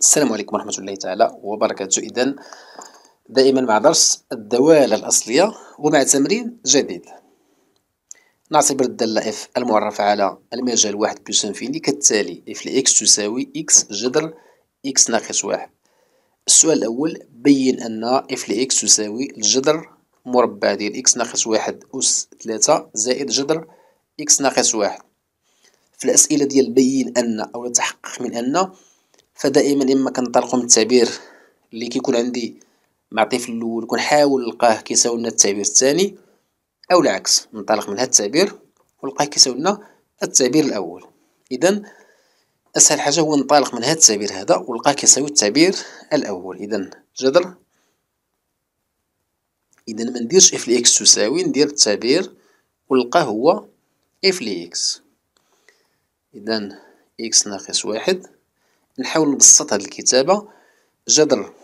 السلام عليكم ورحمة الله تعالى وبركاته إذا دائما مع درس الدوالة الأصلية ومع تمرين جديد نعتبر الدالة اف المعرفة على المجال واحد انفيني كالتالي اف لإكس تساوي إكس جذر إكس ناقص واحد السؤال الأول بين أن اف لإكس تساوي الجذر مربع ديال إكس ناقص واحد أس ثلاثة زائد جذر إكس ناقص واحد في الأسئلة ديال بين أن أو تحقق من أن فدائما اما كنطلقو من التعبير اللي كيكون عندي معطي في الاول كنحاول نلقاه كيساوي لنا التعبير الثاني او العكس ننطلق من هذا التعبير ونلقاه كيساوي لنا التعبير الاول اذا اسهل حاجه هو ننطلق من هذا التعبير هذا ونلقاه كيساوي التعبير الاول اذا جذر اذا ما نديرش اف لاكس تساوي ندير التعبير ونلقاه هو اف لاكس اذا اكس ناقص واحد نحاول نبسط هاد الكتابة جذر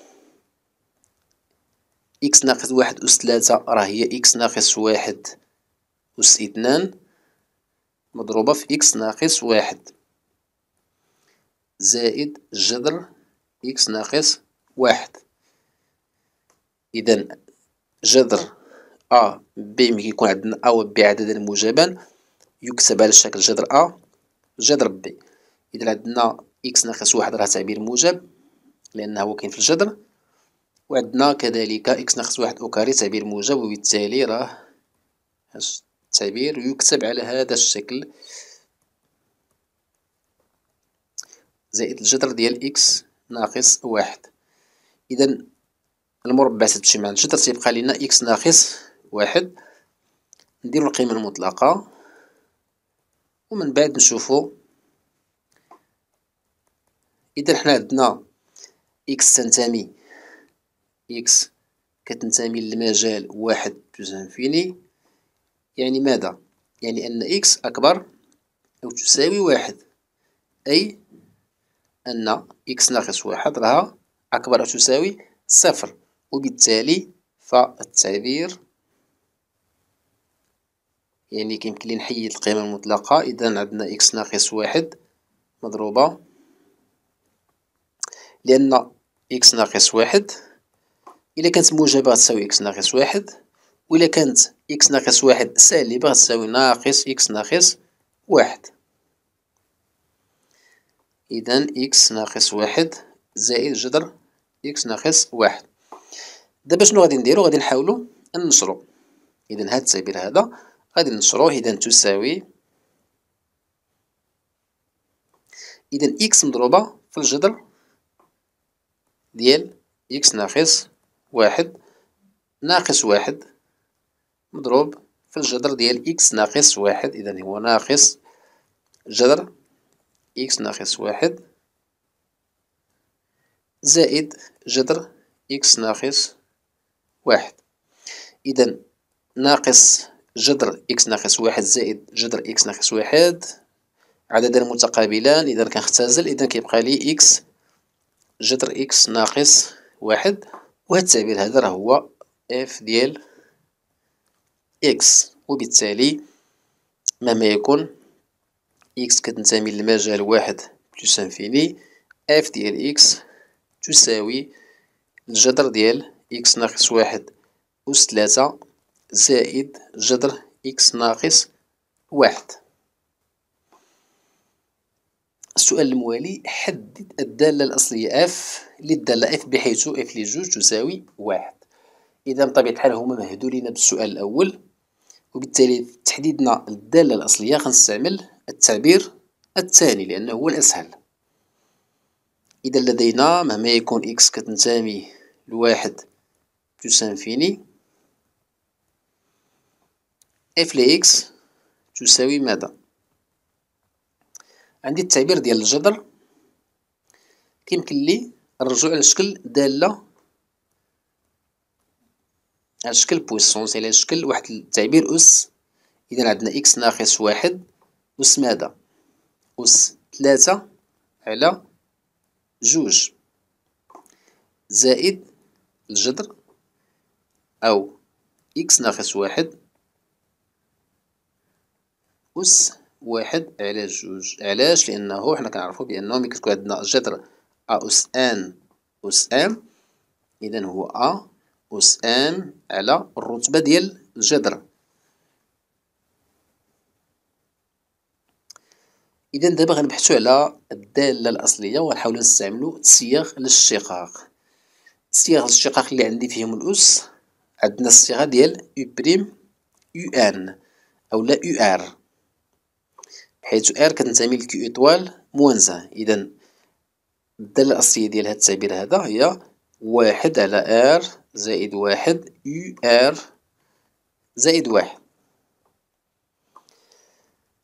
إكس ناقص واحد أس تلاتة راه هي إكس ناقص واحد أس اثنان مضروبة في إكس ناقص واحد زائد جذر إكس ناقص واحد إذا جذر أ ب ملي كيكون عندنا أ و ب عددا موجبا يكتب على شكل جذر أ جذر ب إذا عندنا إكس ناقص واحد راه تعبير موجب لأنه هو كاين في الجذر وعندنا كذلك إكس ناقص واحد أوكاري تعبير موجب وبالتالي راه التعبير يكتب على هذا الشكل زائد الجذر ديال إكس ناقص واحد إذا المربع ستمشي مع الجذر تيبقى لنا إكس ناقص واحد نديرو القيمة المطلقة ومن بعد نشوفو اذا حنا عندنا اكس تنتمي اكس كتنتمي للمجال واحد بلس انفيني يعني ماذا يعني ان اكس اكبر او تساوي واحد اي ان اكس ناقص واحد راها اكبر او تساوي صفر وبالتالي فالتعبير يعني كيمكن لي نحيد القيمه المطلقه اذا عندنا اكس ناقص واحد مضروبه لأن إكس ناقص واحد إلا كانت موجبة غتساوي إكس ناقص واحد وإلا كانت إكس ناقص واحد سالبة غتساوي ناقص إكس ناقص واحد إذا إكس ناقص واحد زائد جذر إكس ناقص واحد دابا شنو غادي نديرو غادي نحاولو ننشرو إذا هاد التعبير هذا غادي ننشروه إذا تساوي إذا إكس مضروبة في الجذر ديال إكس ناقص واحد ناقص واحد مضروب في الجذر ديال إكس ناقص واحد إذا هو ناقص جذر إكس ناقص واحد زائد جذر إكس ناقص واحد إذا ناقص جذر إكس ناقص واحد زائد جذر إكس ناقص واحد عددان متقابلان إذا كنختزل إذا كيبقى لي إكس جذر إكس ناقص واحد وهذا التعبير هذا راه هو إف ديال إكس وبالتالي مهما يكون إكس كتنتمي للمجال واحد بلس انفيني إف ديال إكس تساوي الجذر ديال إكس ناقص واحد أس تلاتة زائد جذر إكس ناقص واحد السؤال الموالي حدد الدالة الأصلية f للدالة f بحيث f لجوج تساوي واحد إذا بطبيعة الحال هما مهدولين بالسؤال الأول وبالتالي تحديدنا الدالة الأصلية غنستعمل التعبير الثاني لأنه هو الأسهل إذا لدينا مهما يكون إكس كتنتمي لواحد بلس انفيني اف لإكس تساوي ماذا عندي التعبير ديال الجذر كيمكن لي نرجعو على شكل داله على شكل بويسونس على شكل واحد التعبير اس اذا عندنا اكس ناقص واحد اس ماذا اس ثلاثة على جوج زائد الجذر او اكس ناقص واحد اس واحد على جوج علاش لأنه حنا كنعرفو بأنه ملي كتكون عندنا جذر أ أس أن أس أم إذا هو أ أس أم على الرتبة ديال الجذر إذا دابا غنبحثوا على الدالة الأصلية وغنحاولو نستعملو صيغ الاشتقاق صيغ الاشتقاق اللي عندي فيهم الأس عندنا الصيغة ديال يو بريم يو أن أولا يو آر حيث ار كتنتمي لكيو ايطوال موانزة إذا الدالة الأصلية ديال هاد التعبير هذا هي واحد على ار زائد واحد يو ار زائد واحد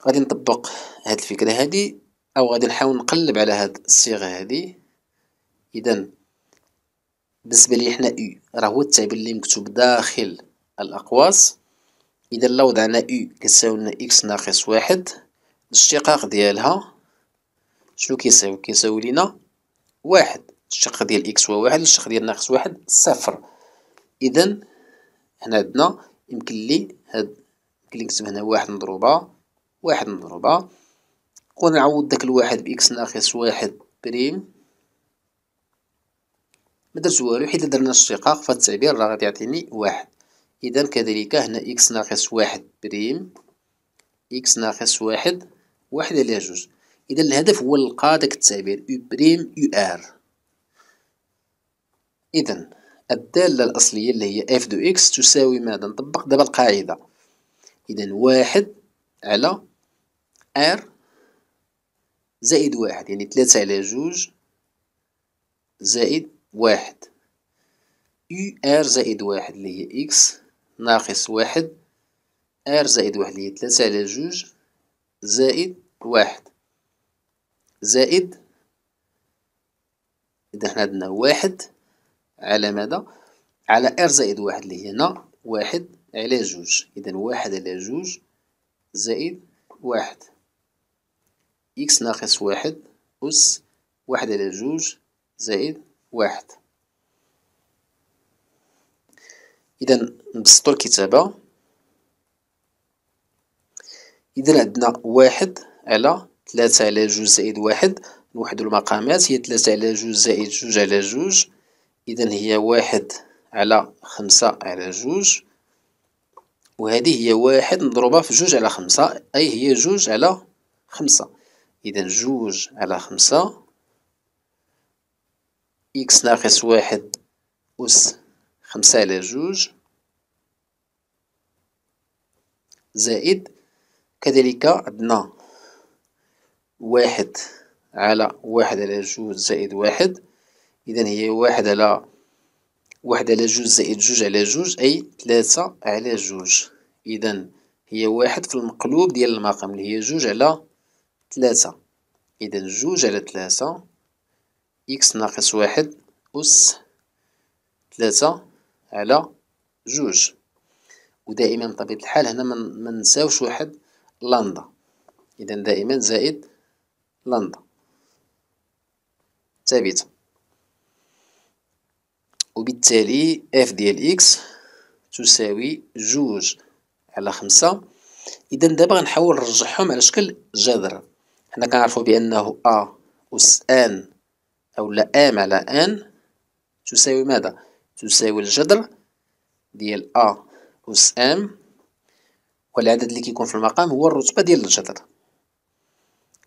غادي نطبق هاد الفكرة هادي أو غادي نحاول نقلب على هاد الصيغة هادي إذا بالنسبة لي حنا U راه هو التعبير اللي مكتوب داخل الأقواس إذا لو وضعنا U كتساوي لنا إكس ناقص واحد الاشتقاق ديالها شنو كيساوي كيساوي لينا واحد الشق ديال اكس هو واحد الشق ديال ناقص واحد صفر اذا هنا عندنا يمكن لي هاد يمكن لي نكتب هنا واحد مضروبة واحد مضروبة ونعوض داك الواحد باكس ناقص واحد بريم مدرت والو حيت درنا الاشتقاق فهاد التعبير راه غادي يعطيني واحد اذا كذلك هنا اكس ناقص واحد بريم اكس ناقص واحد واحد على جوج اذا الهدف هو نلقى داك التعبير U بريم U ار اذا الداله الاصليه اللي هي f دو اكس تساوي ماذا نطبق دابا القاعده اذا واحد على r زائد واحد يعني ثلاثة على جوج زائد واحد U ار زائد واحد اللي هي اكس ناقص واحد R زائد واحد اللي هي ثلاثة على جوج زائد واحد زائد إذا احنا عندنا واحد على ماذا على ار زائد واحد اللي هي هنا واحد على جوج إذا واحد على جوج زائد واحد إكس ناقص واحد أس واحد على جوج زائد واحد إذا نبسطو الكتابة إذا عندنا واحد على ثلاثة على جوج زائد واحد نوحدو المقامات هي ثلاثة على جوج زائد جوج على جوج إذا هي واحد على خمسة على جوج وهذه هي واحد مضروبة في جوج على خمسة أي هي جوج على خمسة إذا جوج على خمسة إكس ناقص واحد أس خمسة على جوج زائد كذلك عندنا واحد على واحد على جوج زائد واحد إذا هي واحد على واحد على جوج زائد جوج على جوج أي ثلاثة على جوج إذا هي واحد في المقلوب ديال المقام اللي هي جوج على ثلاثة إذا جوج على ثلاثة إكس ناقص واحد أس ثلاثة على جوج ودائما بطبيعة الحال هنا من نساوش واحد لندا إذا دائما زائد لندا ثابتة وبالتالي اف ديال اكس تساوي جوج على خمسة إذا دابا غنحاول نرجعهم على شكل جذر حنا كنعرفو بأنه أ أس أن أو لا أم على أن تساوي ماذا؟ تساوي الجذر ديال أ أس أم والعدد اللي كيكون في المقام هو الرتبة ديال الجذر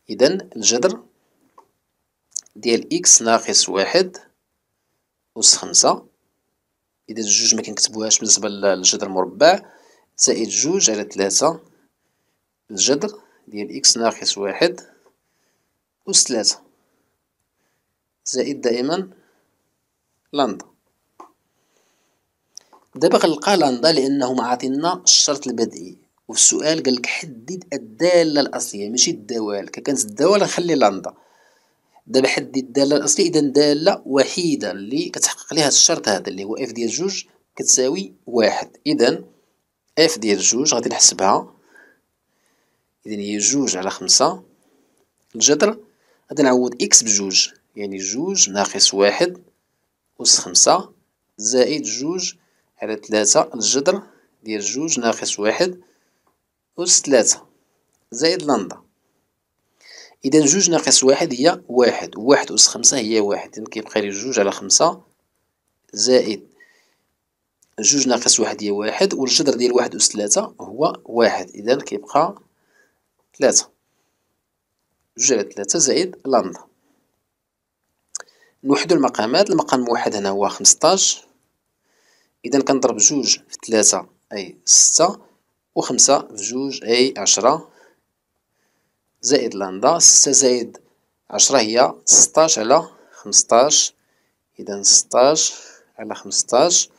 إذا الجذر ديال إكس ناقص واحد أس خمسة إذا الجوج مكنكتبوهاش بالنسبة للجذر المربع زائد جوج على تلاتة الجذر ديال إكس ناقص واحد أس تلاتة زائد دائما لندا دابا غنلقى لندا لأنهم عاطينا الشرط البدئي والسؤال قال لك حدد الداله الاصليه ماشي الدوال كانت الدوال نخلي لندا دابا حدد الداله الاصليه اذا داله وحيده اللي كتحقق ليها الشرط هذا اللي هو اف ديال جوج كتساوي واحد اذا اف ديال جوج غادي نحسبها اذا هي جوج على خمسة الجذر غادي نعوض اكس بجوج يعني جوج ناقص واحد أس خمسة زائد جوج على ثلاثة الجذر ديال جوج ناقص واحد أس ثلاثة زائد لندا إذا جوج ناقص واحد هي واحد واحد أس خمسة هي واحد إذا كيبقى لي جوج على خمسة زائد جوج ناقص واحد هي واحد والجذر ديال واحد أس ثلاثة هو واحد إذا كيبقى ثلاثة جوج على ثلاثة زائد لندا نوحدو المقامات المقام واحد هنا هو خمسطاش إذا كنضرب جوج في ثلاثة أي ستة وخمسة في جوج أي عشرة زائد لندا ستة زائد عشرة هي ستاش على خمسطاش إذا ستاش على خمسطاش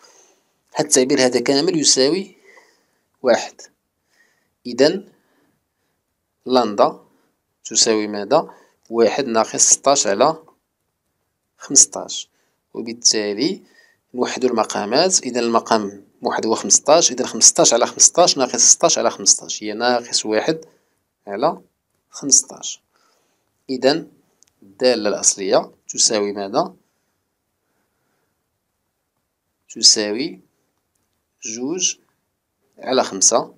هاد التعبير هذا كامل يساوي واحد إذا لندا تساوي ماذا واحد ناقص ستاش على خمسطاش وبالتالي نوحدو المقامات إذا المقام واحد هو خمسطاش إذا خمسطاش على خمسطاش ناقص سطاش على خمسطاش هي ناقص واحد على خمسطاش إذا الدالة الأصلية تساوي ماذا؟ تساوي جوج على خمسة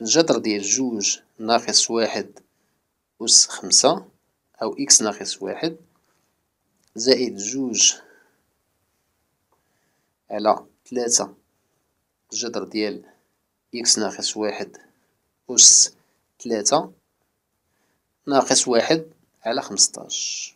الجذر ديال جوج ناقص واحد أس خمسة أو إكس ناقص واحد زائد جوج على تلاتة الجذر ديال إكس ناقص واحد أس تلاتة ناقص واحد على خمسطاش